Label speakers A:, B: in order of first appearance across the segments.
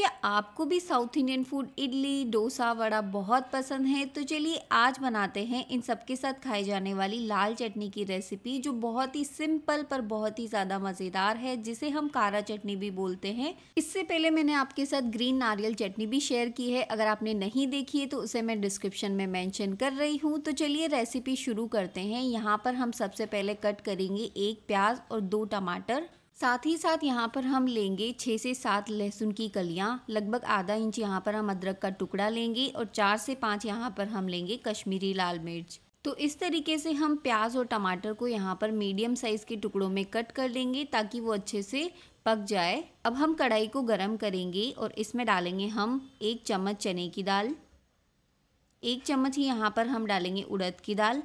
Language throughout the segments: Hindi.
A: कि आपको भी South Indian food idli dosa vada बहुत पसंद है तो चलिए आज बनाते हैं इन सबके साथ खाई जाने वाली लाल चटनी की रेसिपी जो बहुत ही सिंपल पर बहुत ही ज़्यादा मज़ेदार है जिसे हम कारा चटनी भी बोलते हैं इससे पहले मैंने आपके साथ ग्रीन नारियल चटनी भी शेयर की है अगर आपने नहीं देखी है तो उसे मैं डिस्क्रिप्शन में मैंशन कर रही हूँ तो चलिए रेसिपी शुरू करते हैं यहाँ पर हम सबसे पहले कट करेंगे एक प्याज और दो टमाटर साथ ही साथ यहाँ पर हम लेंगे छः से सात लहसुन की कलियाँ लगभग आधा इंच यहाँ पर हम अदरक का टुकड़ा लेंगे और चार से पाँच यहाँ पर हम लेंगे कश्मीरी लाल मिर्च तो इस तरीके से हम प्याज और टमाटर को यहाँ पर मीडियम साइज़ के टुकड़ों में कट कर लेंगे ताकि वो अच्छे से पक जाए अब हम कढ़ाई को गरम करेंगे और इसमें डालेंगे हम एक चम्मच चने की दाल एक चम्मच ही यहाँ पर हम डालेंगे उड़द की दाल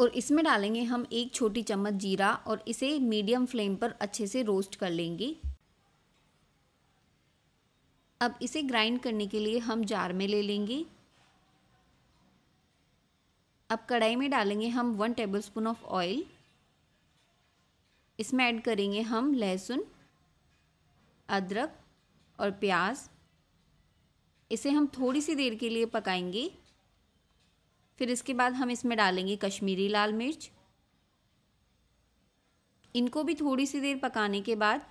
A: और इसमें डालेंगे हम एक छोटी चम्मच जीरा और इसे मीडियम फ्लेम पर अच्छे से रोस्ट कर लेंगे अब इसे ग्राइंड करने के लिए हम जार में ले लेंगे अब कढ़ाई में डालेंगे हम वन टेबलस्पून ऑफ ऑयल इसमें ऐड करेंगे हम लहसुन अदरक और प्याज इसे हम थोड़ी सी देर के लिए पकाएंगे फिर इसके बाद हम इसमें डालेंगे कश्मीरी लाल मिर्च इनको भी थोड़ी सी देर पकाने के बाद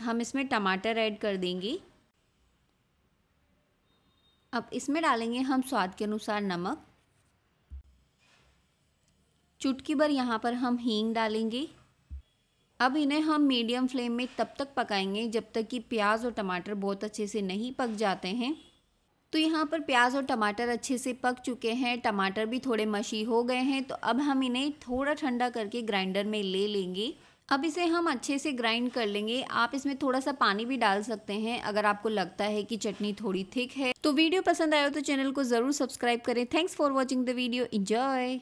A: हम इसमें टमाटर ऐड कर देंगे अब इसमें डालेंगे हम स्वाद के अनुसार नमक चुटकी भर यहाँ पर हम हींग डालेंगे अब इन्हें हम मीडियम फ्लेम में तब तक पकाएंगे जब तक कि प्याज और टमाटर बहुत अच्छे से नहीं पक जाते हैं तो यहाँ पर प्याज और टमाटर अच्छे से पक चुके हैं टमाटर भी थोड़े मशी हो गए हैं तो अब हम इन्हें थोड़ा ठंडा करके ग्राइंडर में ले लेंगे अब इसे हम अच्छे से ग्राइंड कर लेंगे आप इसमें थोड़ा सा पानी भी डाल सकते हैं अगर आपको लगता है कि चटनी थोड़ी थिक है तो वीडियो पसंद आया तो चैनल को ज़रूर सब्सक्राइब करें thanks for watching the video enjoy